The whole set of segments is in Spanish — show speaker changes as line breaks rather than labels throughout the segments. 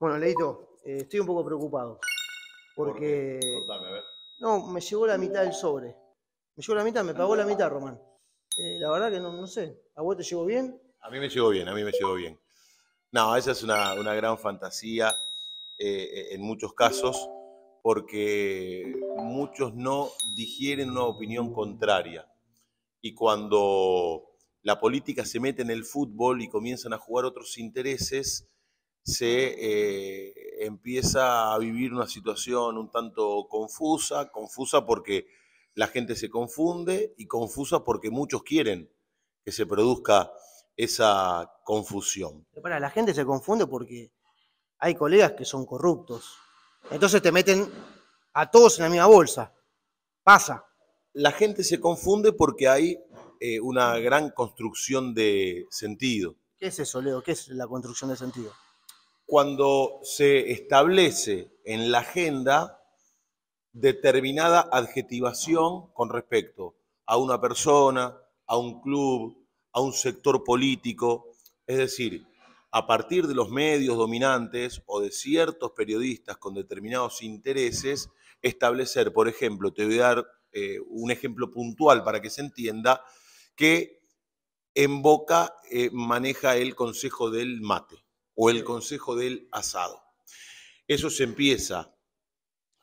Bueno, Leito, eh, estoy un poco preocupado. Porque. No, me llegó la mitad del sobre. Me llegó la mitad, me pagó la mitad, Román. Eh, la verdad que no, sé. ¿A vos te llegó bien?
A mí me llegó bien, a mí me llegó bien. No, esa es una, gran fantasía eh, en muchos casos, porque muchos no digieren una opinión contraria. Y cuando la política se mete en el fútbol y comienzan a jugar otros intereses, se eh, empieza a vivir una situación un tanto confusa, confusa porque la gente se confunde y confusa porque muchos quieren que se produzca esa confusión.
para, la gente se confunde porque hay colegas que son corruptos. Entonces te meten a todos en la misma bolsa. Pasa.
La gente se confunde porque hay eh, una gran construcción de sentido.
¿Qué es eso, Leo? ¿Qué es la construcción de sentido?
cuando se establece en la agenda determinada adjetivación con respecto a una persona, a un club, a un sector político, es decir, a partir de los medios dominantes o de ciertos periodistas con determinados intereses, establecer, por ejemplo, te voy a dar eh, un ejemplo puntual para que se entienda, que en Boca eh, maneja el Consejo del Mate o el consejo del asado. Eso se empieza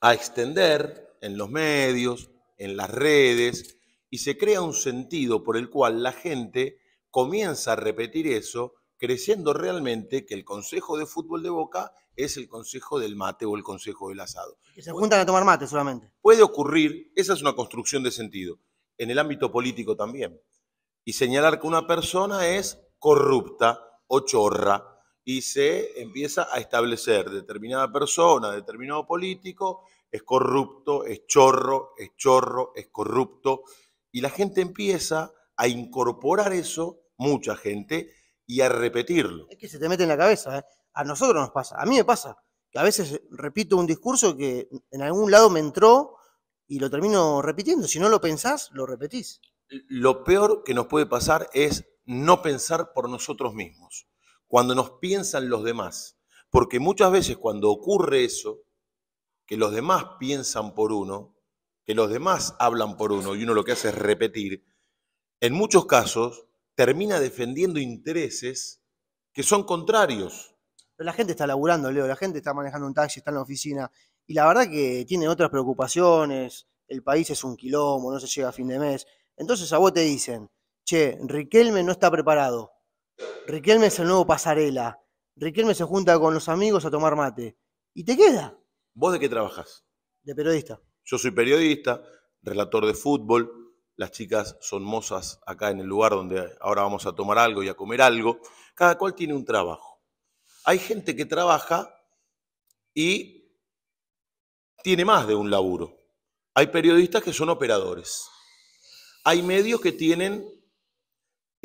a extender en los medios, en las redes, y se crea un sentido por el cual la gente comienza a repetir eso, creciendo realmente que el consejo de fútbol de Boca es el consejo del mate o el consejo del asado.
Que se juntan a tomar mate solamente.
Puede ocurrir, esa es una construcción de sentido, en el ámbito político también. Y señalar que una persona es corrupta o chorra y se empieza a establecer determinada persona, determinado político, es corrupto, es chorro, es chorro, es corrupto, y la gente empieza a incorporar eso, mucha gente, y a repetirlo. Es
que se te mete en la cabeza, ¿eh? a nosotros nos pasa, a mí me pasa, que a veces repito un discurso que en algún lado me entró y lo termino repitiendo, si no lo pensás, lo repetís.
Lo peor que nos puede pasar es no pensar por nosotros mismos cuando nos piensan los demás. Porque muchas veces cuando ocurre eso, que los demás piensan por uno, que los demás hablan por uno y uno lo que hace es repetir, en muchos casos termina defendiendo intereses que son contrarios.
la gente está laburando, Leo, la gente está manejando un taxi, está en la oficina y la verdad que tienen otras preocupaciones, el país es un quilombo, no se llega a fin de mes. Entonces a vos te dicen, che, Riquelme no está preparado, Riquelme es el nuevo pasarela. Riquelme se junta con los amigos a tomar mate. Y te queda.
¿Vos de qué trabajas? De periodista. Yo soy periodista, relator de fútbol. Las chicas son mozas acá en el lugar donde ahora vamos a tomar algo y a comer algo. Cada cual tiene un trabajo. Hay gente que trabaja y tiene más de un laburo. Hay periodistas que son operadores. Hay medios que tienen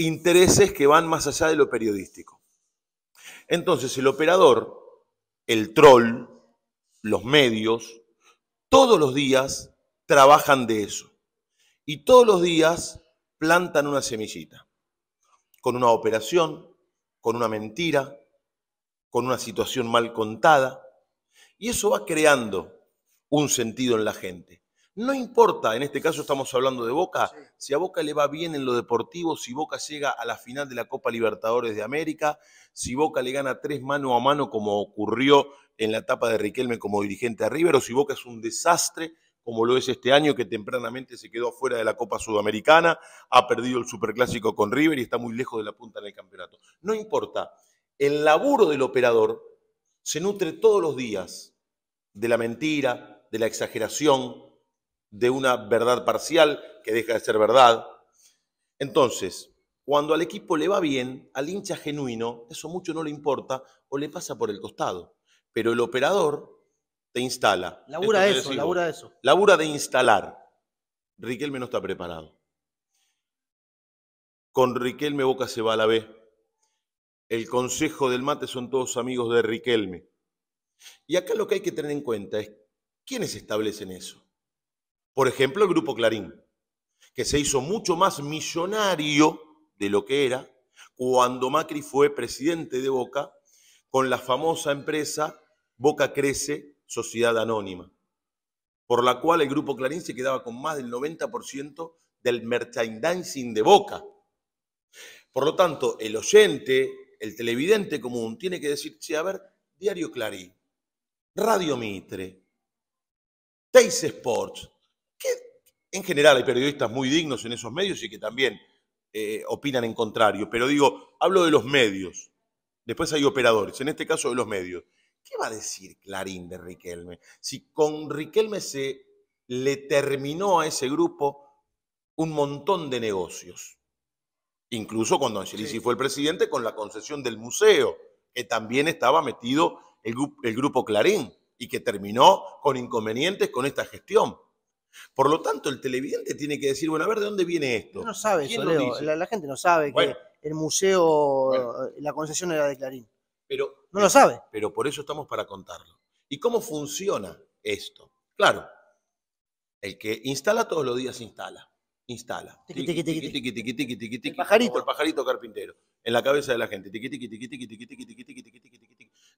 intereses que van más allá de lo periodístico. Entonces el operador, el troll, los medios, todos los días trabajan de eso. Y todos los días plantan una semillita, con una operación, con una mentira, con una situación mal contada. Y eso va creando un sentido en la gente. No importa, en este caso estamos hablando de Boca, si a Boca le va bien en lo deportivo, si Boca llega a la final de la Copa Libertadores de América, si Boca le gana tres mano a mano como ocurrió en la etapa de Riquelme como dirigente a River, o si Boca es un desastre como lo es este año, que tempranamente se quedó fuera de la Copa Sudamericana, ha perdido el Superclásico con River y está muy lejos de la punta en el campeonato. No importa, el laburo del operador se nutre todos los días de la mentira, de la exageración, de una verdad parcial que deja de ser verdad. Entonces, cuando al equipo le va bien, al hincha genuino, eso mucho no le importa o le pasa por el costado. Pero el operador te instala. Labura eso, labura eso. Labura de instalar. Riquelme no está preparado. Con Riquelme Boca se va a la B. El consejo del mate son todos amigos de Riquelme. Y acá lo que hay que tener en cuenta es quiénes establecen eso. Por ejemplo, el grupo Clarín, que se hizo mucho más millonario de lo que era cuando Macri fue presidente de Boca con la famosa empresa Boca Crece Sociedad Anónima, por la cual el grupo Clarín se quedaba con más del 90% del merchandising de Boca. Por lo tanto, el oyente, el televidente común, tiene que decir, sí, a ver, Diario Clarín, Radio Mitre, Teis Sports, en general hay periodistas muy dignos en esos medios y que también eh, opinan en contrario, pero digo, hablo de los medios, después hay operadores, en este caso de los medios. ¿Qué va a decir Clarín de Riquelme? Si con Riquelme se le terminó a ese grupo un montón de negocios, incluso cuando Angelici fue el presidente con la concesión del museo, que también estaba metido el grupo Clarín y que terminó con inconvenientes con esta gestión. Por lo tanto, el televidente tiene que decir, bueno, a ver, ¿de dónde viene esto? No sabe La,
gente no sabe que el museo, eh, la concesión era de Clarín. Pero, no lo sabe.
Pero por eso estamos para contarlo. ¿Y cómo funciona esto? Claro, el que instala todos los días instala. Instala. Tiqui, tiqui, tiqui, tiqui, tiqui, tiqui, tiqui, tiqui, el pajarito. el pajarito carpintero en la cabeza de la gente.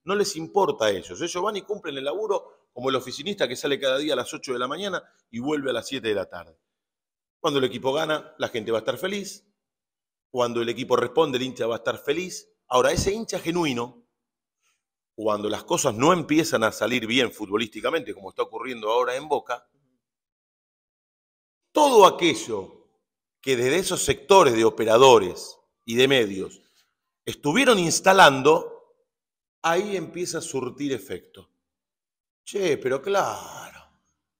No les importa a ellos. Ellos van y cumplen el laburo como el oficinista que sale cada día a las 8 de la mañana y vuelve a las 7 de la tarde. Cuando el equipo gana, la gente va a estar feliz. Cuando el equipo responde, el hincha va a estar feliz. Ahora, ese hincha genuino, cuando las cosas no empiezan a salir bien futbolísticamente, como está ocurriendo ahora en Boca, todo aquello que desde esos sectores de operadores y de medios estuvieron instalando, ahí empieza a surtir efecto. Che, pero claro,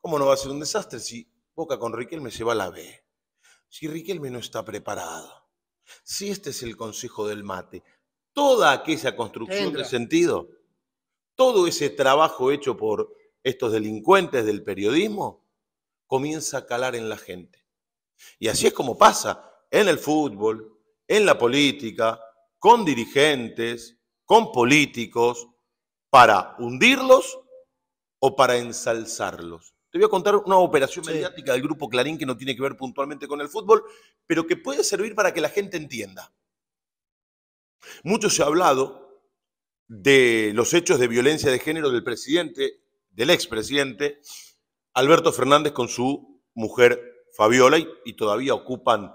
¿cómo no va a ser un desastre si Boca con Riquelme se va a la B? Si Riquelme no está preparado, si este es el consejo del mate, toda aquella construcción de sentido, todo ese trabajo hecho por estos delincuentes del periodismo, comienza a calar en la gente. Y así es como pasa en el fútbol, en la política, con dirigentes, con políticos, para hundirlos o para ensalzarlos. Te voy a contar una operación mediática del grupo Clarín que no tiene que ver puntualmente con el fútbol, pero que puede servir para que la gente entienda. Mucho se ha hablado de los hechos de violencia de género del presidente, del expresidente Alberto Fernández con su mujer Fabiola y, todavía ocupan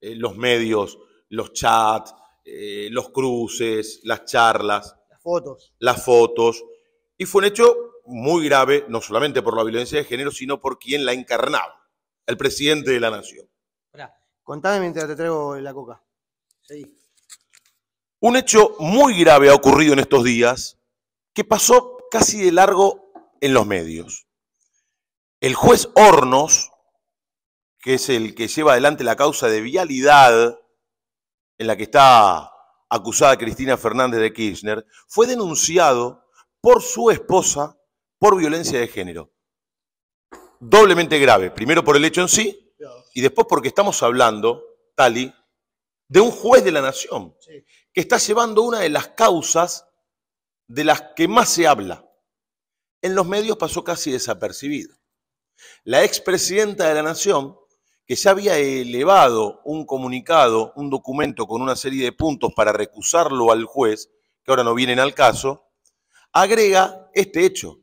eh, los medios los chats, eh, los cruces, las charlas.
Las fotos.
Las fotos. Y fue un hecho muy grave, no solamente por la violencia de género, sino por quien la encarnaba, el presidente de la nación.
contame mientras te traigo la coca. Sí.
Un hecho muy grave ha ocurrido en estos días que pasó casi de largo en los medios. El juez Hornos, que es el que lleva adelante la causa de vialidad en la que está acusada Cristina Fernández de Kirchner, fue denunciado por su esposa por violencia de género. Doblemente grave, primero por el hecho en sí y después porque estamos hablando, Tali, de un juez de la nación que está llevando una de las causas de las que más se habla. En los medios pasó casi desapercibido. La expresidenta de la nación que ya había elevado un comunicado, un documento con una serie de puntos para recusarlo al juez, que ahora no vienen al caso, agrega este hecho.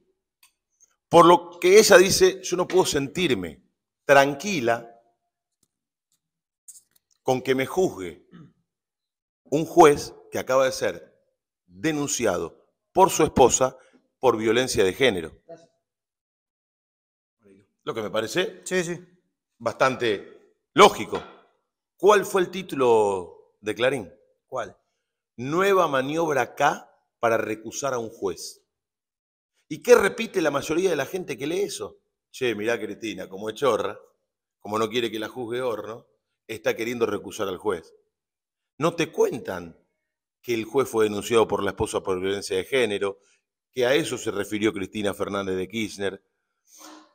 Por lo que ella dice, yo no puedo sentirme tranquila con que me juzgue un juez que acaba de ser denunciado por su esposa por violencia de género. Lo que me parece sí, sí bastante lógico. ¿Cuál fue el título de Clarín? ¿Cuál? Nueva maniobra K para recusar a un juez. ¿Y qué repite la mayoría de la gente que lee eso? Che, mirá Cristina, como es chorra, como no quiere que la juzgue Horno, está queriendo recusar al juez. No te cuentan que el juez fue denunciado por la esposa por violencia de género, que a eso se refirió Cristina Fernández de Kirchner,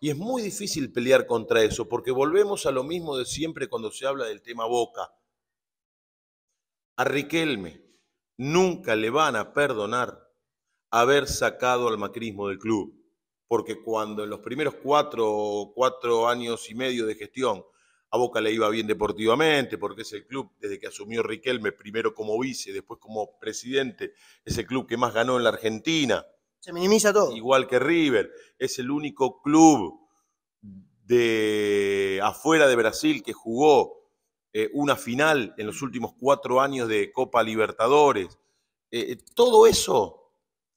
y es muy difícil pelear contra eso, porque volvemos a lo mismo de siempre cuando se habla del tema Boca. A Riquelme nunca le van a perdonar haber sacado al macrismo del club, porque cuando en los primeros cuatro, años y medio de gestión a Boca le iba bien deportivamente, porque es el club, desde que asumió Riquelme, primero como vice, después como presidente, es el club que más ganó en la Argentina. Se minimiza todo. Igual que River, es el único club de afuera de Brasil que jugó eh, una final en los últimos cuatro años de Copa Libertadores. Eh, eh, todo eso,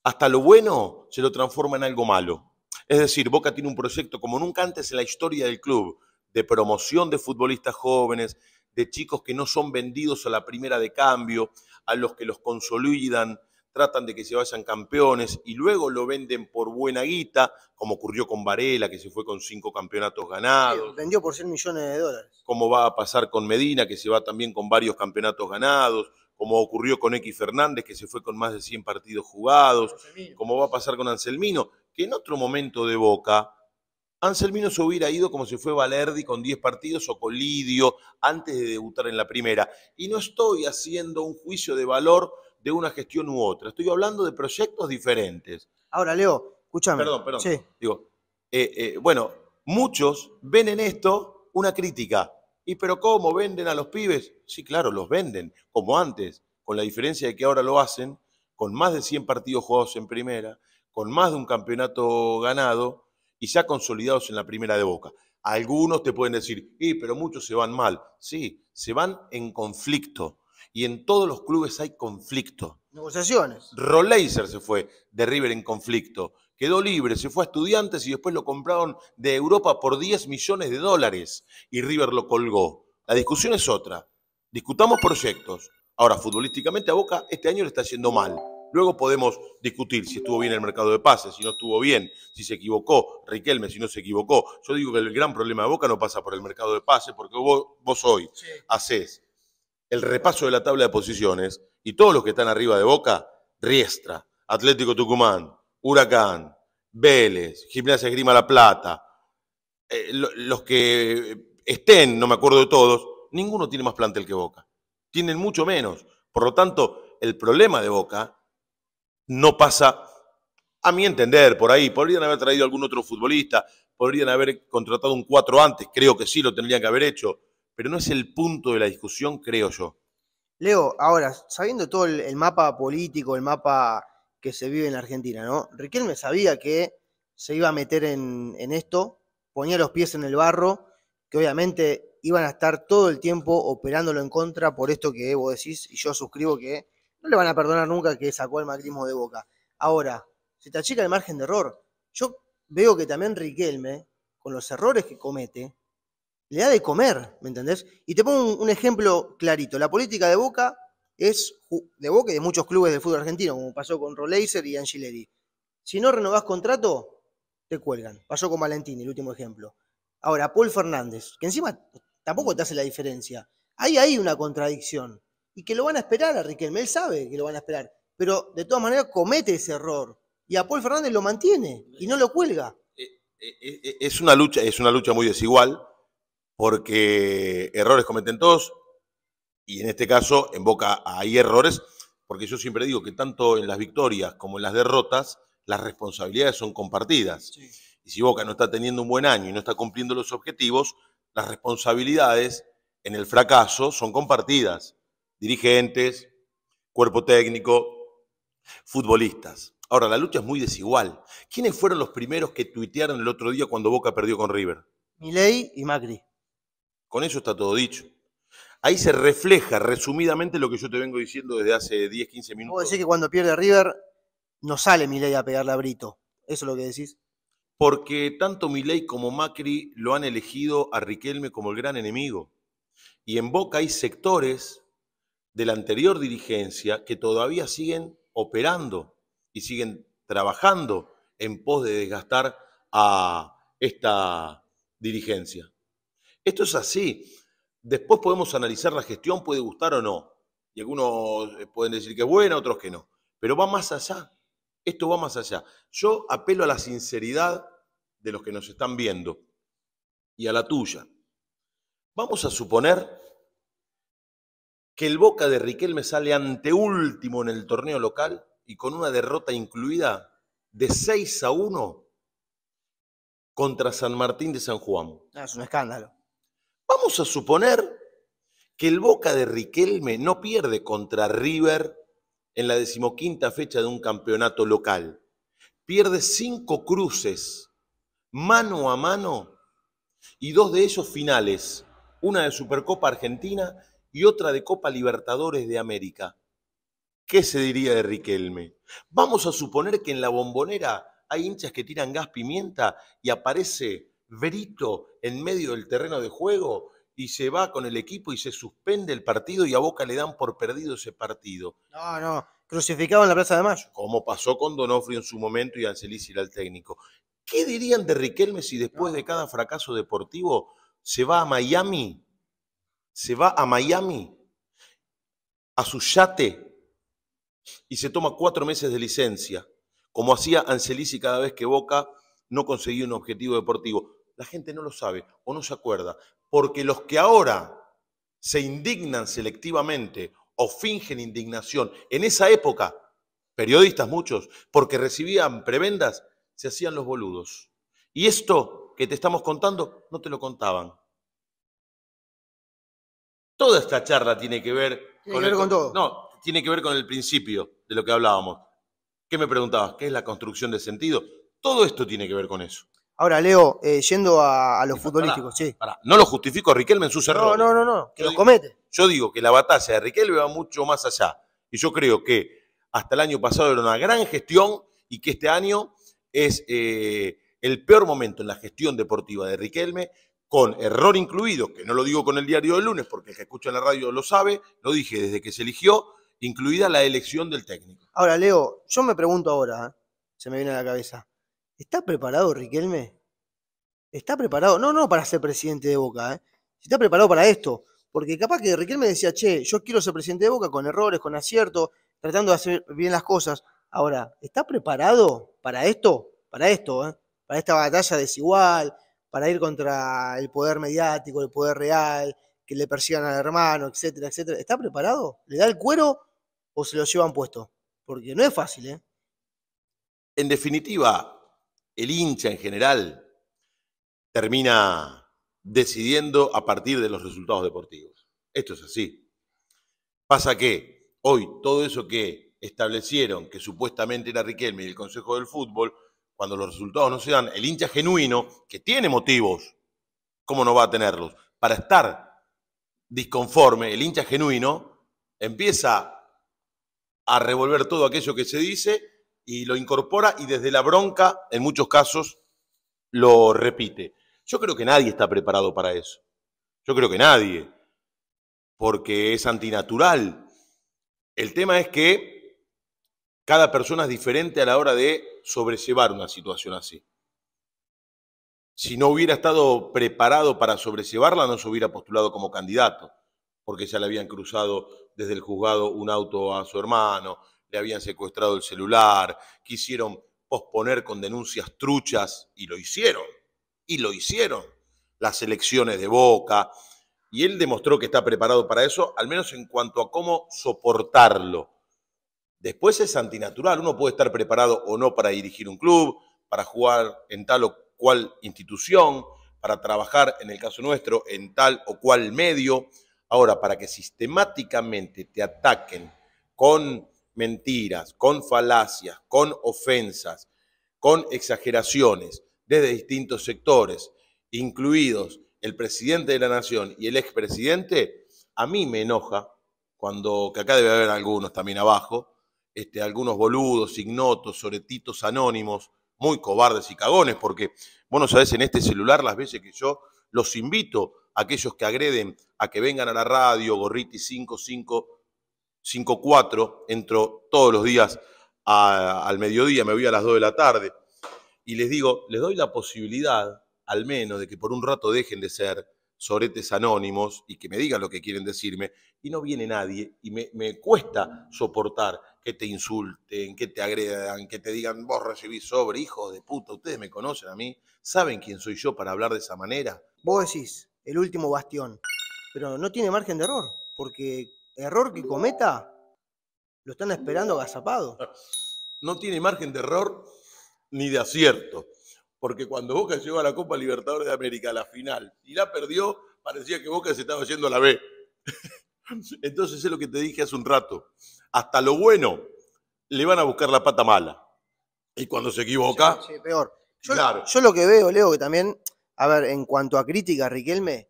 hasta lo bueno, se lo transforma en algo malo. Es decir, Boca tiene un proyecto como nunca antes en la historia del club, de promoción de futbolistas jóvenes, de chicos que no son vendidos a la primera de cambio, a los que los consolidan, tratan de que se vayan campeones y luego lo venden por buena guita, como ocurrió con Varela, que se fue con cinco campeonatos ganados. vendió por 100 millones de dólares. Como va a pasar con Medina, que se va también con varios campeonatos ganados, como ocurrió con X Fernández, que se fue con más de 100 partidos jugados, como va a pasar con Anselmino, que en otro momento de Boca, Anselmino se hubiera ido como se fue Valerdi con 10 partidos o con Lidio antes de debutar en la primera. Y no estoy haciendo un juicio de valor de una gestión u otra. Estoy hablando de proyectos diferentes.
Ahora, Leo, escúchame. Perdón, perdón. Sí.
Digo, eh, eh, bueno, muchos ven en esto una crítica. ¿Y pero cómo venden a los pibes? Sí, claro, los venden, como antes, con la diferencia de que ahora lo hacen con más de 100 partidos jugados en primera, con más de un campeonato ganado y ya consolidados en la primera de Boca. Algunos te pueden decir, y pero muchos se van mal. Sí, se van en conflicto y en todos los clubes hay conflicto.
Negociaciones.
Roleiser se fue de River en conflicto. Quedó libre, se fue a estudiantes y después lo compraron de Europa por 10 millones de dólares y River lo colgó. La discusión es otra. Discutamos proyectos. Ahora, futbolísticamente a Boca este año le está haciendo mal. Luego podemos discutir si estuvo bien el mercado de pases, si no estuvo bien, si se equivocó Riquelme, si no se equivocó. Yo digo que el gran problema de Boca no pasa por el mercado de pases, porque vos, hoy hacés haces el repaso de la tabla de posiciones y todos los que están arriba de Boca, Riestra, Atlético Tucumán, Huracán, Vélez, Gimnasia Grima La Plata, eh, los que estén, no me acuerdo de todos, ninguno tiene más plantel que Boca. Tienen mucho menos. Por lo tanto, el problema de Boca no pasa, a mi entender, por ahí. Podrían haber traído algún otro futbolista, podrían haber contratado un cuatro antes, creo que sí lo tendrían que haber hecho pero no es el punto de la discusión, creo yo.
Leo, ahora, sabiendo todo el, mapa político, el mapa que se vive en la Argentina, ¿no? Riquelme sabía que se iba a meter en, esto, ponía los pies en el barro, que obviamente iban a estar todo el tiempo operándolo en contra por esto que vos decís, y yo suscribo que no le van a perdonar nunca que sacó el macrismo de boca. Ahora, se te achica el margen de error. Yo veo que también Riquelme, con los errores que comete, le da de comer, ¿me entendés? Y te pongo un, ejemplo clarito. La política de Boca es de Boca y de muchos clubes del fútbol argentino, como pasó con Roleiser y Angileri. Si no renovás contrato, te cuelgan. Pasó con Valentini, el último ejemplo. Ahora, Paul Fernández, que encima tampoco te hace la diferencia. Hay ahí una contradicción. Y que lo van a esperar a Riquelme, él sabe que lo van a esperar. Pero de todas maneras comete ese error. Y a Paul Fernández lo mantiene y no lo cuelga. Eh,
eh, eh, es una lucha, es una lucha muy desigual porque errores cometen todos, y en este caso en Boca hay errores, porque yo siempre digo que tanto en las victorias como en las derrotas, las responsabilidades son compartidas. Y si Boca no está teniendo un buen año y no está cumpliendo los objetivos, las responsabilidades en el fracaso son compartidas. Dirigentes, cuerpo técnico, futbolistas. Ahora, la lucha es muy desigual. ¿Quiénes fueron los primeros que tuitearon el otro día cuando Boca perdió con River? Milei y Macri. Con eso está todo dicho. Ahí se refleja resumidamente lo que yo te vengo diciendo desde hace 10, 15 minutos.
¿Vos decir que cuando pierde River no sale Milei a pegarle a Brito. ¿Eso es lo que decís?
Porque tanto Milei como Macri lo han elegido a Riquelme como el gran enemigo. Y en Boca hay sectores de la anterior dirigencia que todavía siguen operando y siguen trabajando en pos de desgastar a esta dirigencia. Esto es así. Después podemos analizar la gestión, puede gustar o no. Y algunos eh, pueden decir que es buena, otros que no. Pero va más allá. Esto va más allá. Yo apelo a la sinceridad de los que nos están viendo y a la tuya. Vamos a suponer que el Boca de Riquelme sale anteúltimo en el torneo local y con una derrota incluida de 6 a 1 contra San Martín de San Juan.
Ah, es un escándalo. Vamos a suponer que
el Boca de Riquelme no pierde contra River en la decimoquinta fecha de un campeonato local. Pierde cinco cruces mano a mano y dos de ellos finales, una de Supercopa Argentina y otra de Copa Libertadores de América. ¿Qué se diría de Riquelme? Vamos a suponer que en la bombonera hay hinchas que tiran gas pimienta y aparece Brito en medio del terreno de juego y se va con el equipo y se suspende el partido y a Boca le dan por perdido ese partido.
No, no, crucificado en la Plaza de Mayo.
Como pasó con Donofrio en su momento y Ancelis era el técnico. ¿Qué dirían de Riquelme si después de cada fracaso deportivo se va a Miami? Se va a Miami, a su yate, y se toma cuatro meses de licencia, como hacía Ancelisi cada vez que Boca no conseguía un objetivo deportivo la gente no lo sabe o no se acuerda, porque los que ahora se indignan selectivamente o fingen indignación, en esa época, periodistas muchos, porque recibían prebendas, se hacían los boludos. Y esto que te estamos contando, no te lo contaban. Toda esta charla tiene que ver, con, todo. No, tiene que ver con el principio de lo que hablábamos. ¿Qué me preguntabas? ¿Qué es la construcción de sentido? Todo esto tiene que ver con eso.
Ahora, Leo, eh, yendo a, los futbolísticos, sí.
No lo justifico a Riquelme en sus errores. No, no, no, que lo comete. Yo digo que la batalla de Riquelme va mucho más allá. Y yo creo que hasta el año pasado era una gran gestión y que este año es eh, el peor momento en la gestión deportiva de Riquelme, con error incluido, que no lo digo con el diario del lunes, porque el que escucha en la radio lo sabe, lo dije desde que se eligió, incluida la elección del técnico.
Ahora, Leo, yo me pregunto ahora, ¿eh? se me viene a la cabeza, ¿Está preparado Riquelme? ¿Está preparado? No, no para ser presidente de Boca, ¿eh? Está preparado para esto. Porque capaz que Riquelme decía, che, yo quiero ser presidente de Boca con errores, con aciertos, tratando de hacer bien las cosas. Ahora, ¿está preparado para esto? Para esto, ¿eh? Para esta batalla desigual, para ir contra el poder mediático, el poder real, que le persigan al hermano, etcétera, etcétera. ¿Está preparado? ¿Le da el cuero o se lo llevan puesto? Porque no es fácil, ¿eh?
En definitiva, el hincha en general termina decidiendo a partir de los resultados deportivos. Esto es así. Pasa que hoy todo eso que establecieron que supuestamente era Riquelme y el Consejo del Fútbol, cuando los resultados no se dan, el hincha genuino, que tiene motivos, ¿cómo no va a tenerlos? Para estar disconforme, el hincha genuino empieza a revolver todo aquello que se dice y lo incorpora y desde la bronca, en muchos casos, lo repite. Yo creo que nadie está preparado para eso. Yo creo que nadie, porque es antinatural. El tema es que cada persona es diferente a la hora de sobrellevar una situación así. Si no hubiera estado preparado para sobrellevarla, no se hubiera postulado como candidato, porque ya le habían cruzado desde el juzgado un auto a su hermano, le habían secuestrado el celular, quisieron posponer con denuncias truchas y lo hicieron, y lo hicieron las elecciones de Boca, y él demostró que está preparado para eso, al menos en cuanto a cómo soportarlo. Después es antinatural, uno puede estar preparado o no para dirigir un club, para jugar en tal o cual institución, para trabajar, en el caso nuestro, en tal o cual medio. Ahora, para que sistemáticamente te ataquen con mentiras, con falacias, con ofensas, con exageraciones desde distintos sectores, incluidos el presidente de la nación y el expresidente, a mí me enoja cuando, que acá debe haber algunos también abajo, este, algunos boludos, ignotos, soretitos anónimos, muy cobardes y cagones, porque bueno, no sabés en este celular las veces que yo los invito a aquellos que agreden a que vengan a la radio, Gorriti 55 5-4, entro todos los días al mediodía, me voy a las 2 de la tarde, y les digo, les doy la posibilidad, al menos, de que por un rato dejen de ser soretes anónimos y que me digan lo que quieren decirme, y no viene nadie, y me, me cuesta soportar que te insulten, que te agredan, que te digan, vos recibís sobre, hijo de puta, ustedes me conocen a mí, saben quién soy yo para hablar de
esa manera. Vos decís, el último bastión, pero no tiene margen de error, porque error que cometa, lo están esperando agazapado. No tiene
margen de error ni de acierto. Porque cuando Boca llegó a la Copa Libertadores de América, a la final, y la perdió, parecía que Boca se estaba yendo a la B. Entonces es lo que te dije hace un rato. Hasta lo bueno le van a buscar la pata mala. Y cuando se equivoca.
peor. Yo, claro. yo lo que veo, Leo, que también, a ver, en cuanto a crítica, Riquelme,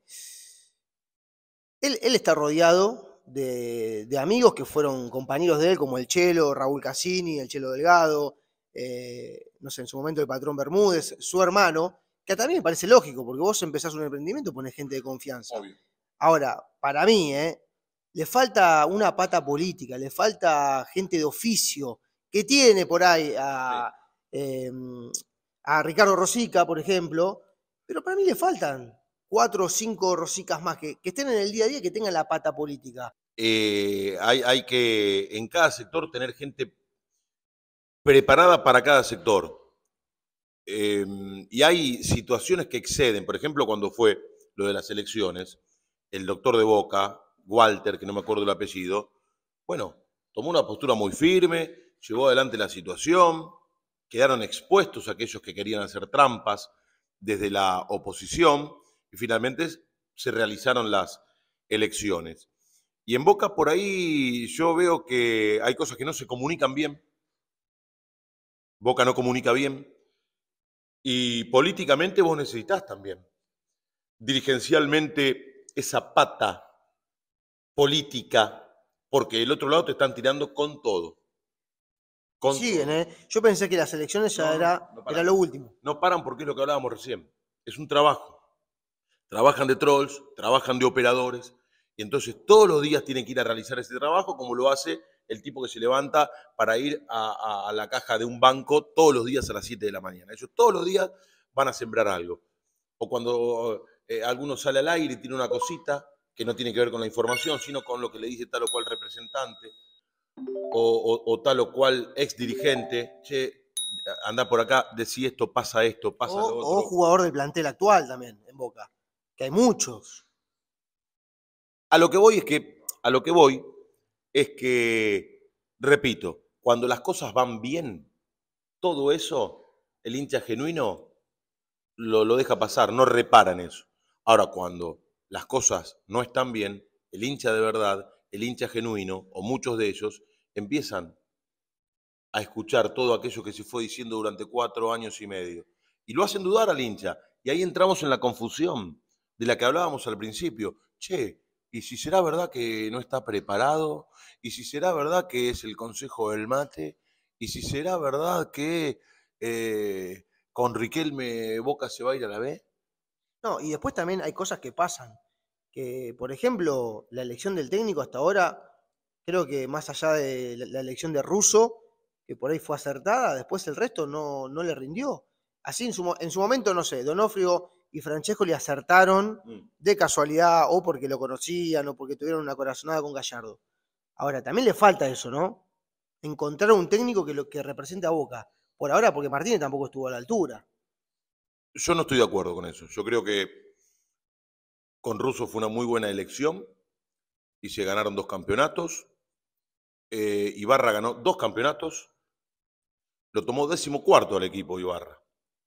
él está rodeado de, amigos que fueron compañeros de él, como el Chelo, Raúl Cassini, el Chelo Delgado, eh, no sé, en su momento el patrón Bermúdez, su hermano, que también me parece lógico, porque vos empezás un emprendimiento, pones gente de confianza. Ahora, para mí, eh, le falta una pata política, le falta gente de oficio, que tiene por ahí a, em, a Ricardo Rosica, por ejemplo, pero para mí le faltan cuatro o cinco rosicas más que, estén en el día a día, que tengan la pata política.
Eh, hay, que en cada sector tener gente preparada para cada sector. Em, y hay situaciones que exceden, por ejemplo, cuando fue lo de las elecciones, el doctor de Boca, Walter, que no me acuerdo el apellido, bueno, tomó una postura muy firme, llevó adelante la situación, quedaron expuestos aquellos que querían hacer trampas desde la oposición, y finalmente se realizaron las elecciones. Y en Boca por ahí yo veo que hay cosas que no se comunican bien. Boca no comunica bien. Y políticamente vos necesitas también. Dirigencialmente esa pata política, porque el otro lado te están tirando con todo.
¿eh? Yo pensé que las elecciones ya era, era lo último.
No paran porque es lo que hablábamos recién. Es un trabajo trabajan de trolls, trabajan de operadores, y entonces todos los días tienen que ir a realizar ese trabajo como lo hace el tipo que se levanta para ir a, la caja de un banco todos los días a las 7 de la mañana. Ellos todos los días van a sembrar algo. O cuando eh, alguno sale al aire y tiene una cosita que no tiene que ver con la información, sino con lo que le dice tal o cual representante o, tal o cual ex dirigente. Che, anda por acá, decí esto, pasa esto, pasa lo otro. O
jugador del plantel actual también, en Boca que hay muchos.
A lo que voy es que, a lo que voy es que, repito, cuando las cosas van bien, todo eso, el hincha genuino lo, lo deja pasar, no reparan eso. Ahora, cuando las cosas no están bien, el hincha de verdad, el hincha genuino, o muchos de ellos, empiezan a escuchar todo aquello que se fue diciendo durante cuatro años y medio. Y lo hacen dudar al hincha. Y ahí entramos en la confusión de la que hablábamos al principio. Che, ¿y si será verdad que no está preparado? ¿Y si será verdad que es el consejo del mate? ¿Y si será verdad que eh, con Riquelme Boca se va a ir a la B?
No, y después también hay cosas que pasan. Que, por ejemplo, la elección del técnico hasta ahora, creo que más allá de la elección de Russo, que por ahí fue acertada, después el resto no, no le rindió. Así en su, en su momento, no sé, Donofrio y Francesco le acertaron mm. de casualidad o porque lo conocían o porque tuvieron una corazonada con Gallardo. Ahora, también le falta eso, ¿no? Encontrar un técnico que, lo, que represente a Boca. Por ahora, porque Martínez tampoco estuvo a la altura.
Yo no estoy de acuerdo con eso. Yo creo que con Russo fue una muy buena elección y se ganaron dos campeonatos. Eh, Ibarra ganó dos campeonatos. Lo tomó décimo cuarto al equipo Ibarra.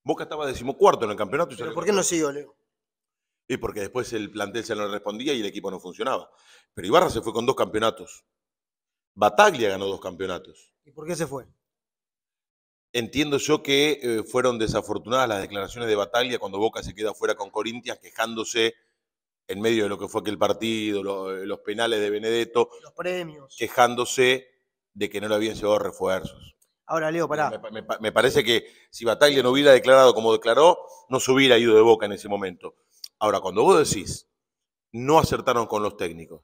Boca estaba decimocuarto en el campeonato. Y ¿Pero por qué no siguió, Leo? Y porque después el plantel se no respondía y el equipo no funcionaba. Pero Ibarra se fue con dos campeonatos. Bataglia ganó dos campeonatos.
¿Y por qué se fue?
Entiendo yo que eh, fueron desafortunadas las declaraciones de Bataglia cuando Boca se queda fuera con Corintias quejándose en medio de lo que fue aquel partido, eh, los penales de Benedetto.
Los premios.
Quejándose de que no le habían llevado refuerzos.
Ahora, Leo, pará. Me,
parece que si Bataglia no hubiera declarado como declaró, no se hubiera ido de boca en ese momento. Ahora, cuando vos decís, no acertaron con los técnicos,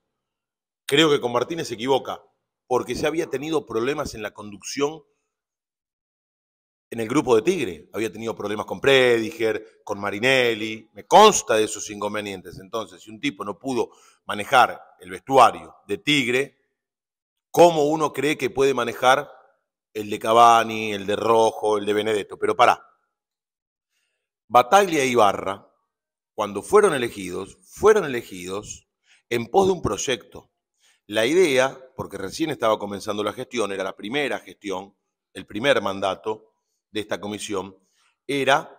creo que con Martínez se equivoca, porque se había tenido problemas en la conducción en el grupo de Tigre. Había tenido problemas con Prediger, con Marinelli. Me consta de esos inconvenientes. Entonces, si un tipo no pudo manejar el vestuario de Tigre, ¿cómo uno cree que puede manejar el de Cavani, el de Rojo, el de Benedetto, pero pará. Bataglia y Barra, cuando fueron elegidos, fueron elegidos en pos de un proyecto. La idea, porque recién estaba comenzando la gestión, era la primera gestión, el primer mandato de esta comisión, era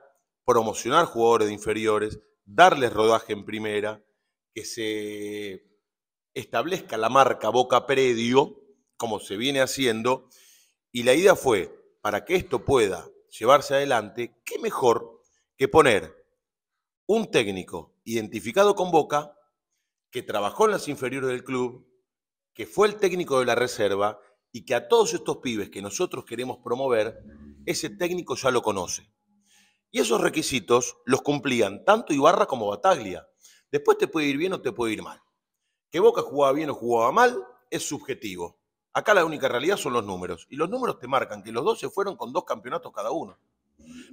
promocionar jugadores de inferiores, darles rodaje en primera, que se establezca la marca Boca Predio, como se viene haciendo, y la idea fue, para que esto pueda llevarse adelante, qué mejor que poner un técnico identificado con Boca, que trabajó en las inferiores del club, que fue el técnico de la reserva y que a todos estos pibes que nosotros queremos promover, ese técnico ya lo conoce. Y esos requisitos los cumplían tanto Ibarra como Bataglia. Después te puede ir bien o te puede ir mal. Que Boca jugaba bien o jugaba mal es subjetivo. Acá la única realidad son los números. Y los números te marcan que los dos se fueron con dos campeonatos cada uno.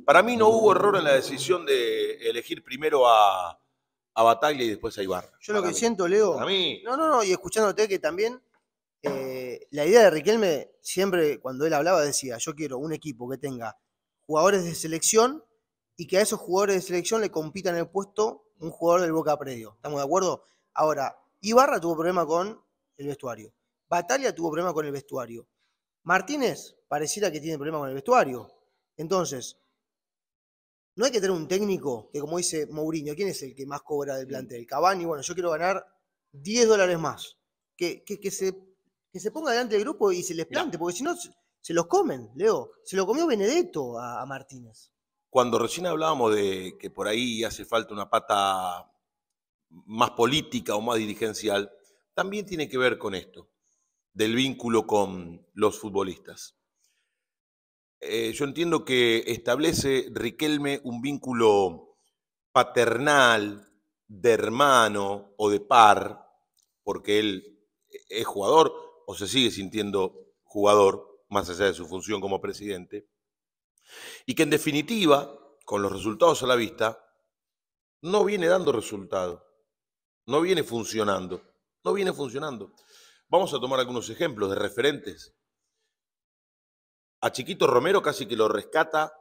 Para mí no hubo error en la decisión de elegir primero a, a Bataglia y después a Ibarra. Yo lo que siento, Leo. A mí.
No, no, no, y escuchándote que también eh, la idea de Riquelme, siempre cuando él hablaba, decía: Yo quiero un equipo que tenga jugadores de selección y que a esos jugadores de selección le compita en el puesto un jugador del Boca Predio. ¿Estamos de acuerdo? Ahora, Ibarra tuvo problema con el vestuario. Batalla tuvo problemas con el vestuario. Martínez pareciera que tiene problemas con el vestuario. Entonces, no hay que tener un técnico que, como dice Mourinho, ¿quién es el que más cobra del plantel? y bueno, yo quiero ganar 10 dólares más. Que, se, que se ponga delante del grupo y se les plante, porque si no, se los comen, Leo. Se lo comió Benedetto a, a Martínez.
Cuando recién hablábamos de que por ahí hace falta una pata más política o más dirigencial, también tiene que ver con esto del vínculo con los futbolistas. Eh, yo entiendo que establece Riquelme un vínculo paternal, de hermano o de par, porque él es jugador o se sigue sintiendo jugador, más allá de su función como presidente, y que en definitiva, con los resultados a la vista, no viene dando resultado, no viene funcionando, no viene funcionando. Vamos a tomar algunos ejemplos de referentes. A Chiquito Romero casi que lo rescata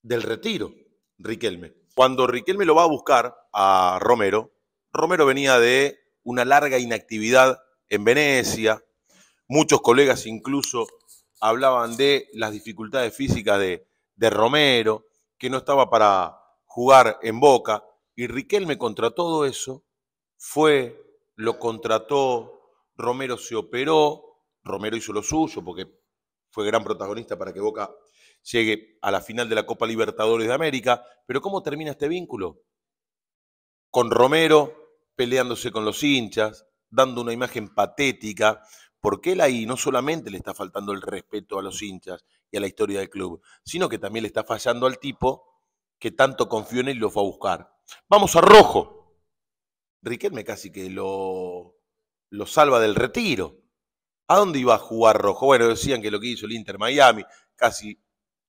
del retiro, Riquelme. Cuando Riquelme lo va a buscar a Romero, Romero venía de una larga inactividad en Venecia. Muchos colegas incluso hablaban de las dificultades físicas de, de Romero, que no estaba para jugar en Boca. Y Riquelme contra todo eso fue, lo contrató, Romero se operó, Romero hizo lo suyo porque fue gran protagonista para que Boca llegue a la final de la Copa Libertadores de América, pero ¿cómo termina este vínculo? Con Romero peleándose con los hinchas, dando una imagen patética, porque él ahí no solamente le está faltando el respeto a los hinchas y a la historia del club, sino que también le está fallando al tipo que tanto confió en él y lo fue a buscar. Vamos a Rojo. Riquelme casi que lo lo salva del retiro. ¿A dónde iba a jugar Rojo? Bueno, decían que lo que hizo el Inter Miami, casi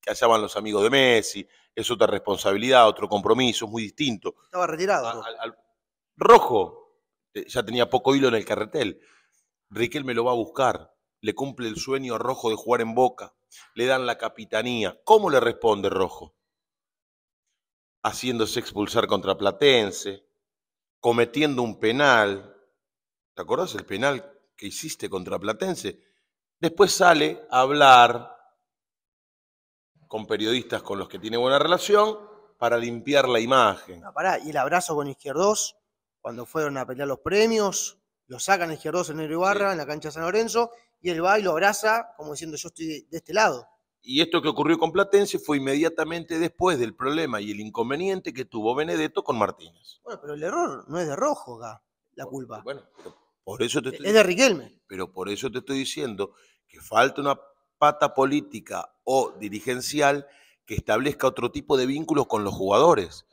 que los amigos de Messi, es otra responsabilidad, otro compromiso, es muy distinto.
Estaba retirado.
Rojo eh, ya tenía poco hilo en el carretel. Riquel me lo va a buscar. Le cumple el sueño a Rojo de jugar en Boca. Le dan la capitanía. ¿Cómo le responde Rojo? Haciéndose expulsar contra Platense, cometiendo un penal, ¿Te acordás el penal que hiciste contra Platense? Después sale a hablar con periodistas con los que tiene buena relación para limpiar la imagen.
pará, y el abrazo con Izquierdos, cuando fueron a pelear los premios, lo sacan Izquierdos en Nero Ibarra, en la cancha de San Lorenzo, y él va y lo abraza como diciendo yo estoy de este lado.
Y esto que ocurrió con Platense fue inmediatamente después del problema y el inconveniente que tuvo Benedetto con Martínez.
Bueno, pero el error no es de rojo acá, la culpa. Bueno,
eso e-, es de Riquelme. Pero por eso te estoy diciendo que falta una pata política o dirigencial que establezca otro tipo de vínculos con los jugadores.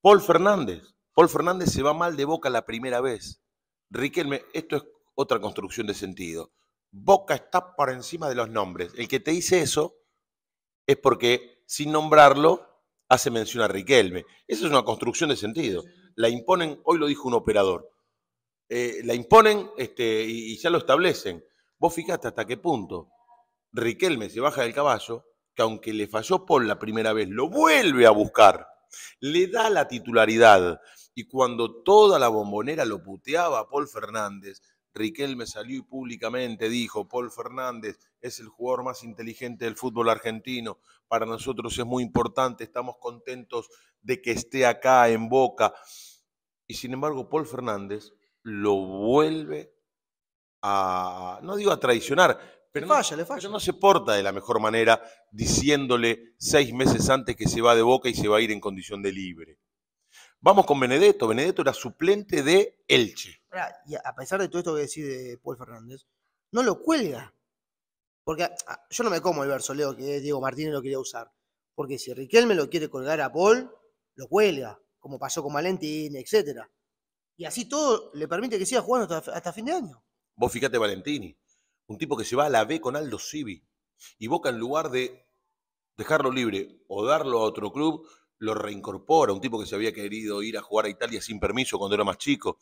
Paul Fernández. Paul Fernández se va mal de boca la primera vez. Riquelme, esto es otra construcción de sentido. Boca está por encima de los nombres. El que te dice eso es porque sin nombrarlo hace mención a Riquelme. Esa es una construcción de sentido. La imponen, hoy lo dijo un operador, eh, la imponen este, y, ya lo establecen. Vos fijate hasta qué punto Riquelme se baja del caballo, que aunque le falló Paul la primera vez, lo vuelve a buscar, le da la titularidad. Y cuando toda la bombonera lo puteaba a Paul Fernández, Riquelme salió y públicamente dijo, Paul Fernández es el jugador más inteligente del fútbol argentino, para nosotros es muy importante, estamos contentos de que esté acá en Boca. Y sin embargo, Paul Fernández lo vuelve a, no digo a traicionar, pero, no, le no se porta de la mejor manera diciéndole seis meses antes que se va de boca y se va a ir en condición de libre. Vamos con Benedetto. Benedetto era suplente de Elche.
Y a pesar de todo esto que decide Paul Fernández, no lo cuelga. Porque ah, yo no me como el verso, Leo, que Diego Martínez lo quería usar. Porque si Riquelme lo quiere colgar a Paul, lo cuelga, como pasó con Valentín, etcétera. Y así todo le permite que siga jugando hasta, fin de año.
Vos fíjate, Valentini, un tipo que se va a la B con Aldo Civi. Y Boca, en lugar de dejarlo libre o darlo a otro club, lo reincorpora. Un tipo que se había querido ir a jugar a Italia sin permiso cuando era más chico.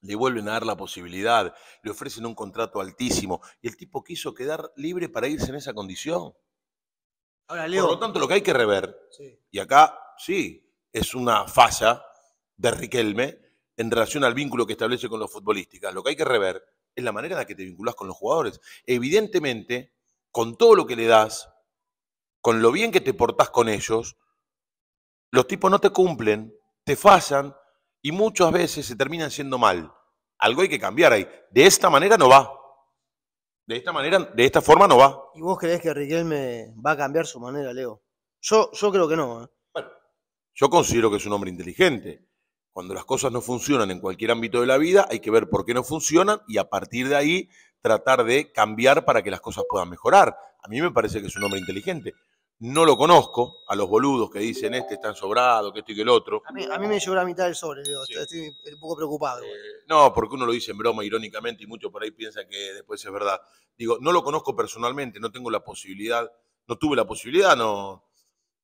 Le vuelven a dar la posibilidad, le ofrecen un contrato altísimo. Y el tipo quiso quedar libre para irse en esa condición.
Por lo tanto, lo que
hay que rever, y acá sí, es una falla de Riquelme, en relación al vínculo que establece con los futbolistas. Lo que hay que rever es la manera en la que te vinculas con los jugadores. Evidentemente, con todo lo que le das, con lo bien que te portás con ellos, los tipos no te cumplen, te fallan y muchas veces se terminan siendo mal. Algo hay que cambiar ahí. De esta manera no va. De esta manera, de esta forma no va.
¿Y vos crees que Riquelme va a cambiar su manera, Leo? Yo, yo creo que no. ¿eh? Bueno,
yo considero que es un hombre inteligente. Cuando las cosas no funcionan en cualquier ámbito de la vida, hay que ver por qué no funcionan y a partir de ahí tratar de cambiar para que las cosas puedan mejorar. A mí me parece que es un hombre inteligente. No lo conozco, a los boludos que dicen este está sobrado, que esto y que el otro.
A mí, me llegó la mitad del sobre, estoy un poco preocupado. Eh,
no, porque uno lo dice en broma, irónicamente, y muchos por ahí piensan que después es verdad. Digo, no lo conozco personalmente, no tengo la posibilidad, no tuve la posibilidad, no,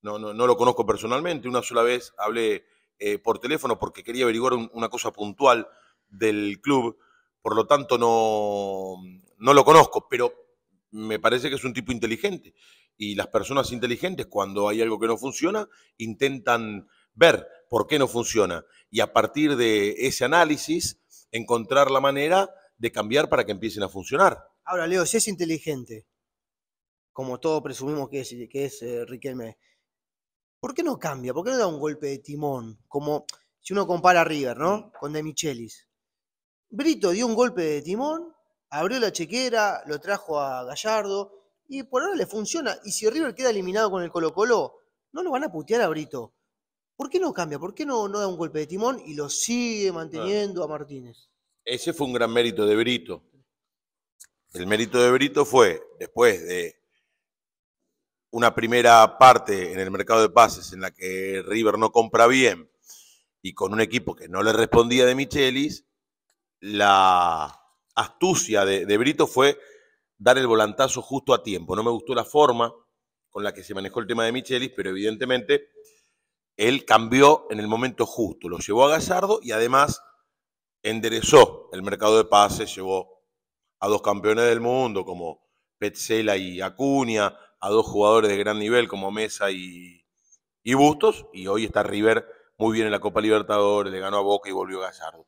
no, no lo conozco personalmente. Una sola vez hablé eh, por teléfono porque quería averiguar una cosa puntual del club, por lo tanto no, no lo conozco, pero me parece que es un tipo inteligente y las personas inteligentes cuando hay algo que no funciona intentan ver por qué no funciona y a partir de ese análisis encontrar la manera de cambiar para que empiecen a
funcionar. Ahora, Leo, si es inteligente, como todos presumimos que es, que es eh, Riquelme, ¿Por qué no cambia? ¿Por qué no da un golpe de timón? Como si uno compara a River, ¿no? Con De Michelis. Brito dio un golpe de timón, abrió la chequera, lo trajo a Gallardo y por ahora le funciona. Y si River queda eliminado con el Colo Colo, no lo van a putear a Brito. ¿Por qué no cambia? ¿Por qué no, no da un golpe de timón y lo sigue manteniendo a Martínez?
Ese fue un gran mérito de Brito. El mérito de Brito fue, después de una primera parte en el mercado de pases en la que River no compra bien y con un equipo que no le respondía de Michelis, la astucia de, Brito fue dar el volantazo justo a tiempo. No me gustó la forma con la que se manejó el tema de Michelis, pero evidentemente él cambió en el momento justo. Lo llevó a Gallardo y además enderezó el mercado de pases, llevó a dos campeones del mundo como Petzela y Acuña, a dos jugadores de gran nivel como Mesa y, Bustos, y hoy está River muy bien en la Copa Libertadores, le ganó a Boca y volvió a Gallardo.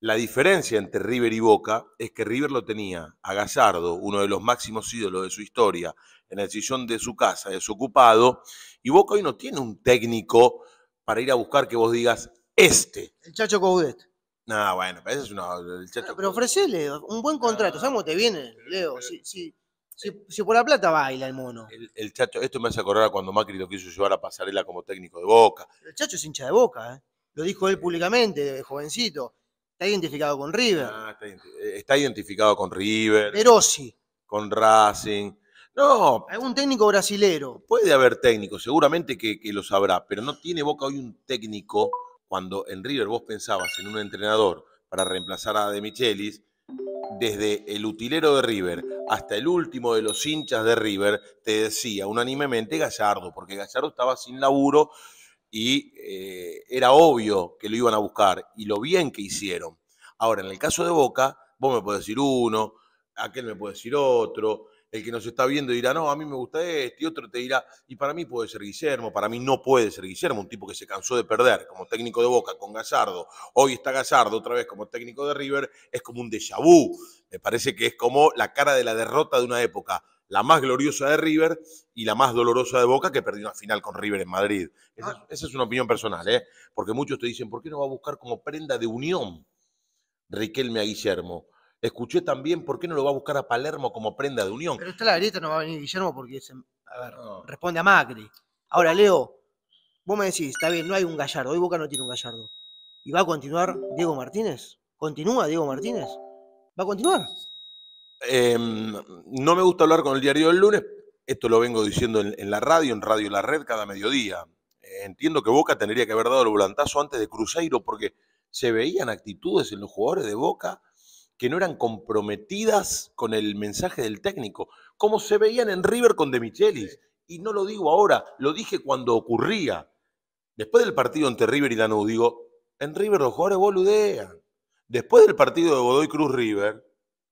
La diferencia entre River y Boca es que River lo tenía a Gallardo, uno de los máximos ídolos de su historia, en la decisión de su casa, desocupado, y Boca hoy no tiene un técnico para ir a buscar que vos digas este. El Chacho Coudet. No, bueno, pero eso es una. El Chacho
pero un buen contrato, ¿sabes cómo te viene, Leo? sí, sí. Si, por la plata baila el mono.
El, Chacho, esto me hace acordar cuando Macri lo quiso llevar a pasarela como técnico de boca.
El Chacho es hincha de boca, ¿eh? Lo dijo él públicamente, jovencito. Está identificado con River. Ah,
eh, está, identificado con River. sí Con Racing.
No. un técnico brasilero. Puede
haber técnico, seguramente que, que lo sabrá, pero no tiene boca hoy un técnico. Cuando en River vos pensabas en un entrenador para reemplazar a De Michelis, desde el utilero de River hasta el último de los hinchas de River, te decía unánimemente Gallardo, porque Gallardo estaba sin laburo y eh, era obvio que lo iban a buscar y lo bien que hicieron. Ahora, en el caso de Boca, vos me podés decir uno, aquel me puede decir otro, el que nos está viendo dirá, no, a mí me gusta este, y otro te dirá, y para mí puede ser Guillermo, para mí no puede ser Guillermo, un tipo que se cansó de perder como técnico de Boca con Gasardo, hoy está Gasardo otra vez como técnico de River, es como un déjà vu, me parece que es como la cara de la derrota de una época, la más gloriosa de River y la más dolorosa de Boca que perdió una final con River en Madrid. Esa, es una opinión personal, ¿eh? porque muchos te dicen, ¿por qué no va a buscar como prenda de unión Riquelme a Guillermo? Escuché también por qué no lo va a buscar a Palermo como prenda de unión. Pero
está la no va a venir Guillermo porque a ver, responde a Macri. Ahora, Leo, vos me decís, está bien, no hay un gallardo, hoy Boca no tiene un gallardo. ¿Y va a continuar Diego Martínez? ¿Continúa Diego Martínez? ¿Va a continuar?
Em, no me gusta hablar con el diario del lunes, esto lo vengo diciendo en, la radio, en Radio La Red, cada mediodía. entiendo que Boca tendría que haber dado el volantazo antes de Cruzeiro porque se veían actitudes en los jugadores de Boca que no eran comprometidas con el mensaje del técnico, como se veían en River con De Michelis. Y no lo digo ahora, lo dije cuando ocurría. Después del partido entre River y Danú, digo, en River los jugadores boludean. Después del partido de Godoy Cruz River,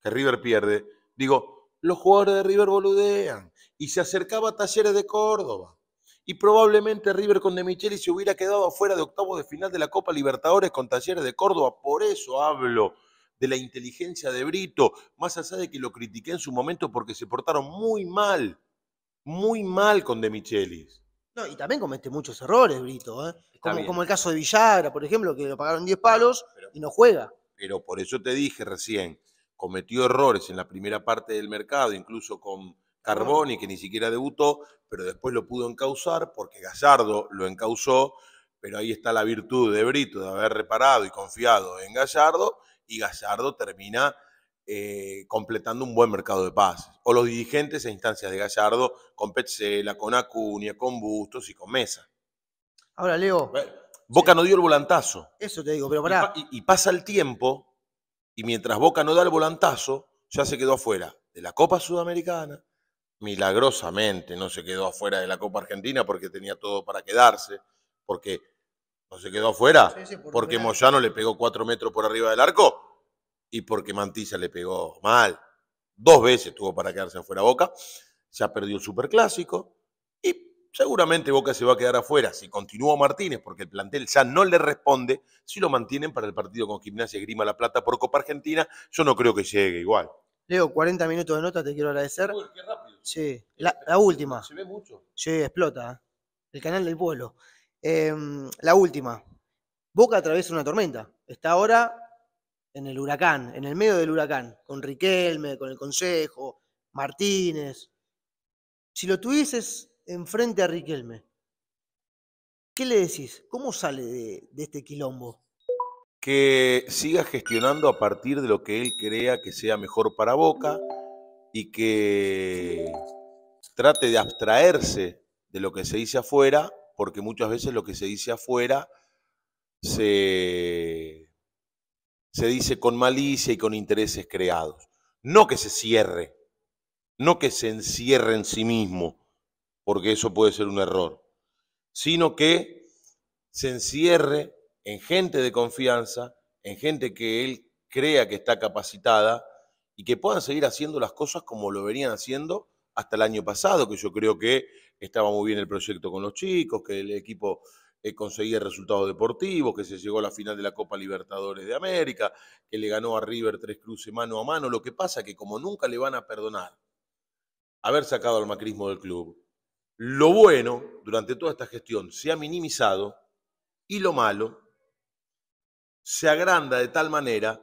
que River pierde, digo, los jugadores de River boludean. Y se acercaba a Talleres de Córdoba. Y probablemente River con De Michelis se hubiera quedado afuera de octavos de final de la Copa Libertadores con Talleres de Córdoba. Por eso hablo de la inteligencia de Brito, más allá de que lo critiqué en su momento porque se portaron muy mal, muy mal con De Michelis.
No, y también comete muchos errores, Brito, ¿eh? como, como, el caso de Villagra, por ejemplo, que lo pagaron 10 palos y no juega.
Pero por eso te dije recién, cometió errores en la primera parte del mercado, incluso con Carboni, que ni siquiera debutó, pero después lo pudo encauzar porque Gallardo lo encausó, pero ahí está la virtud de Brito de haber reparado y confiado en Gallardo y Gallardo termina eh, completando un buen mercado de paz. O los dirigentes e instancias de Gallardo con Petzela, con Acuña, con Bustos y con Mesa. Ahora, Leo. Boca no dio el volantazo.
Eso te digo, pero pará.
Y, y, pasa el tiempo, y mientras Boca no da el volantazo, ya se quedó afuera de la Copa Sudamericana. Milagrosamente no se quedó afuera de la Copa Argentina porque tenía todo para quedarse, porque se quedó afuera, porque Moyano le pegó cuatro metros por arriba del arco y porque Mantilla le pegó mal. Dos veces tuvo para quedarse afuera Boca, ya perdió el superclásico y seguramente Boca se va a quedar afuera si continúa Martínez, porque el plantel ya no le responde, si lo mantienen para el partido con Gimnasia y Grima La Plata por Copa Argentina, yo no creo que llegue igual.
Leo, 40 minutos de nota, te quiero agradecer. Sí, la, la, última. Se ve mucho. Sí, explota. ¿eh? El canal del pueblo. Em, la última. Boca atraviesa una tormenta. Está ahora en el huracán, en el medio del huracán, con Riquelme, con el Consejo, Martínez. Si lo tuvieses enfrente a Riquelme, ¿qué le decís? ¿Cómo sale de, de este quilombo?
Que siga gestionando a partir de lo que él crea que sea mejor para Boca y que trate de abstraerse de lo que se dice afuera porque muchas veces lo que se dice afuera se, se dice con malicia y con intereses creados. No que se cierre, no que se encierre en sí mismo, porque eso puede ser un error, sino que se encierre en gente de confianza, en gente que él crea que está capacitada y que puedan seguir haciendo las cosas como lo venían haciendo hasta el año pasado, que yo creo que estaba muy bien el proyecto con los chicos, que el equipo eh, conseguía resultados deportivos, que se llegó a la final de la Copa Libertadores de América, que le ganó a River tres cruces mano a mano. Lo que pasa es que como nunca le van a perdonar haber sacado al macrismo del club, lo bueno durante toda esta gestión se ha minimizado y lo malo se agranda de tal manera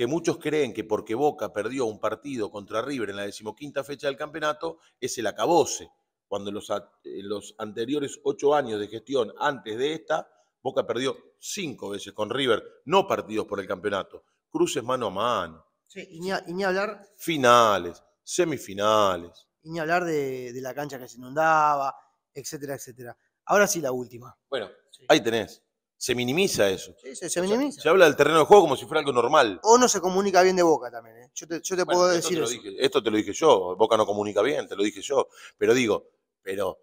que muchos creen que porque Boca perdió un partido contra River en la decimoquinta fecha del campeonato, es el acabose, cuando en los, los anteriores ocho años de gestión antes de esta, Boca perdió cinco veces con River, no partidos por el campeonato, cruces mano a mano.
Sí, y ni, hablar.
Finales, semifinales.
Y ni hablar de, la cancha que se inundaba, etcétera, etcétera. Ahora sí, la última. Bueno,
ahí tenés se minimiza eso. Sí, se minimiza. se habla del terreno de juego como si fuera algo normal.
O no se comunica bien de boca también. ¿eh? Yo te, puedo decir eso.
esto te lo dije yo. Boca no comunica bien, te lo dije yo. Pero digo, pero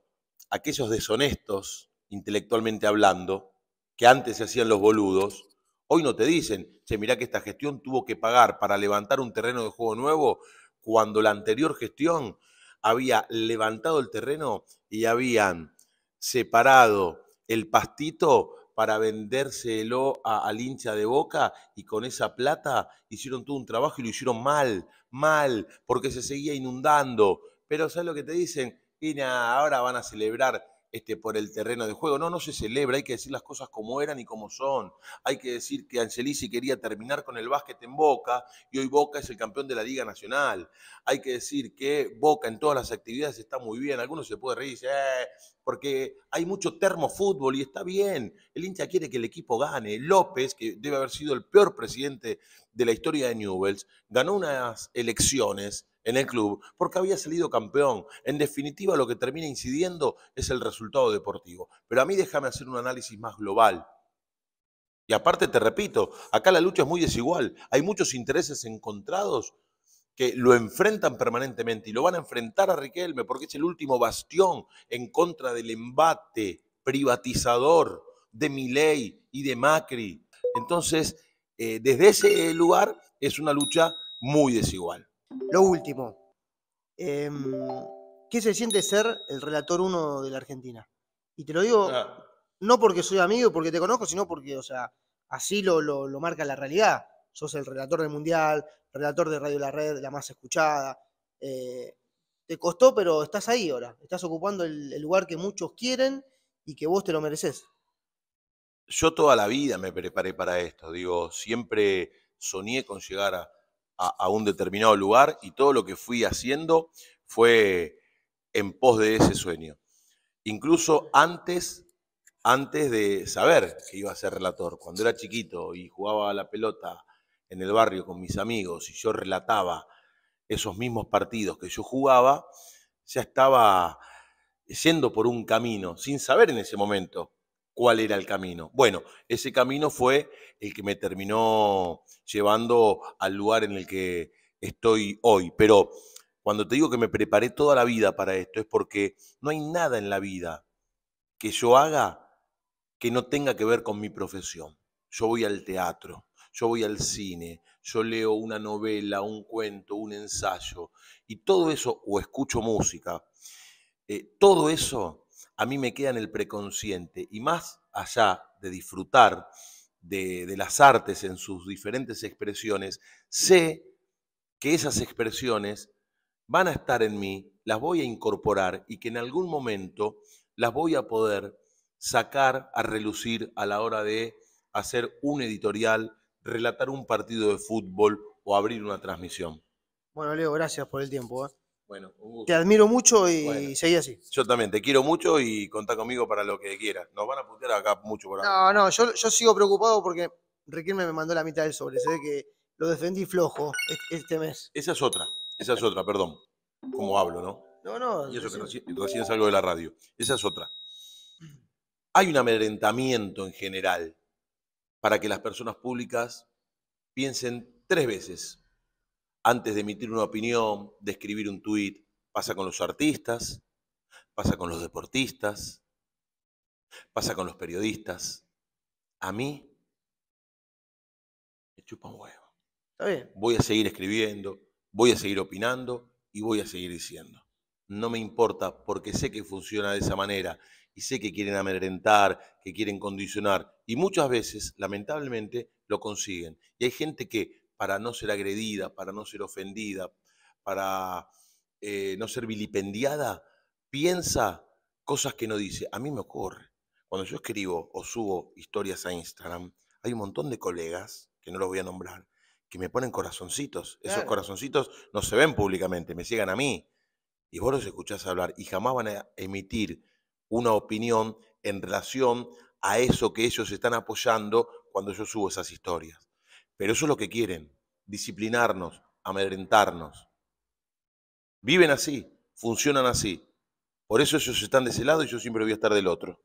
aquellos deshonestos, intelectualmente hablando, que antes se hacían los boludos, hoy no te dicen, se mirá que esta gestión tuvo que pagar para levantar un terreno de juego nuevo cuando la anterior gestión había levantado el terreno y habían separado el pastito para vendérselo a, al hincha de Boca y con esa plata hicieron todo un trabajo y lo hicieron mal, mal, porque se seguía inundando. Pero ¿sabes lo que te dicen? Y ahora van a celebrar este, por el terreno de juego. No, no se celebra, hay que decir las cosas como eran y como son. Hay que decir que Angelisi quería terminar con el básquet en Boca y hoy Boca es el campeón de la Liga Nacional. Hay que decir que Boca en todas las actividades está muy bien. Algunos se pueden reír y eh, porque hay mucho termofútbol y está bien. El hincha quiere que el equipo gane. López, que debe haber sido el peor presidente de la historia de Newells, ganó unas elecciones en el club porque había salido campeón. En definitiva, lo que termina incidiendo es el resultado deportivo. Pero a mí déjame hacer un análisis más global. Y aparte, te repito, acá la lucha es muy desigual. Hay muchos intereses encontrados que lo enfrentan permanentemente y lo van a enfrentar a Riquelme porque es el último bastión en contra del embate privatizador de Milei y de Macri. Entonces, eh, desde ese lugar es una lucha muy desigual.
Lo último, em, ¿qué se siente ser el relator uno de la Argentina? Y te lo digo ah. no porque soy amigo, porque te conozco, sino porque, o sea, así lo, lo, marca la realidad. Sos el relator del Mundial, relator de Radio La Red, la más escuchada. Eh, te costó, pero estás ahí ahora. Estás ocupando el, lugar que muchos quieren y que vos te lo mereces.
Yo toda la vida me preparé para esto. Digo, siempre soñé con llegar a, a, un determinado lugar y todo lo que fui haciendo fue en pos de ese sueño. Incluso antes antes de saber que iba a ser relator. Cuando era chiquito y jugaba la pelota en el barrio con mis amigos y yo relataba esos mismos partidos que yo jugaba, ya estaba yendo por un camino, sin saber en ese momento cuál era el camino. Bueno, ese camino fue el que me terminó llevando al lugar en el que estoy hoy. Pero cuando te digo que me preparé toda la vida para esto, es porque no hay nada en la vida que yo haga que no tenga que ver con mi profesión. Yo voy al teatro, yo voy al cine, yo leo una novela, un cuento, un ensayo, y todo eso, o escucho música, eh, todo eso a mí me queda en el preconsciente y más allá de disfrutar de, las artes en sus diferentes expresiones, sé que esas expresiones van a estar en mí, las voy a incorporar y que en algún momento las voy a poder sacar a relucir a la hora de hacer un editorial, relatar un partido de fútbol o abrir una transmisión.
Bueno, Leo, gracias por el tiempo. ¿eh?
Bueno, Te
admiro mucho y seguí así.
Yo también, te quiero mucho y contá conmigo para lo que quieras. Nos van a putear acá mucho por acá.
No, no, yo, sigo preocupado porque Riquelme me mandó la mitad del sobre. Se ve que lo defendí flojo este mes.
Esa es otra, esa es otra, perdón. Como hablo, ¿no? No, no. Y eso que recién, recién salgo de la radio. Esa es otra. Hay un amedrentamiento en general para que las personas públicas piensen tres veces antes de emitir una opinión, de escribir un tuit. Pasa con los artistas, pasa con los deportistas, pasa con los periodistas. A mí me chupa un huevo. Está bien. Voy a seguir escribiendo, voy a seguir opinando y voy a seguir diciendo. No me importa porque sé que funciona de esa manera y sé que quieren amedrentar, que quieren condicionar y muchas veces, lamentablemente, lo consiguen. Y hay gente que para no ser agredida, para no ser ofendida, para eh, no ser vilipendiada, piensa cosas que no dice. A mí me ocurre. Cuando yo escribo o subo historias a Instagram, hay un montón de colegas, que no los voy a nombrar, que me ponen corazoncitos. Esos corazoncitos no se ven públicamente, me llegan a mí. Y vos los escuchás hablar y jamás van a emitir una opinión en relación a eso que ellos están apoyando cuando yo subo esas historias. Pero eso es lo que quieren, disciplinarnos, amedrentarnos. Viven así, funcionan así. Por eso ellos están de ese lado y yo siempre voy a estar del otro.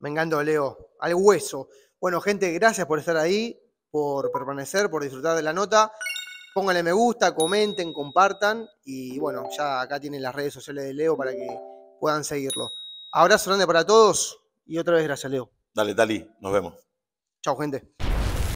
Me Leo. Al hueso. Bueno, gente, gracias por estar ahí, por permanecer, por disfrutar de la nota. Pónganle me gusta, comenten, compartan. Y bueno, ya acá tienen las redes sociales de Leo para que puedan seguirlo. Abrazo grande para todos y otra vez gracias, Leo. Dale, Dali, Nos vemos. Chao, gente.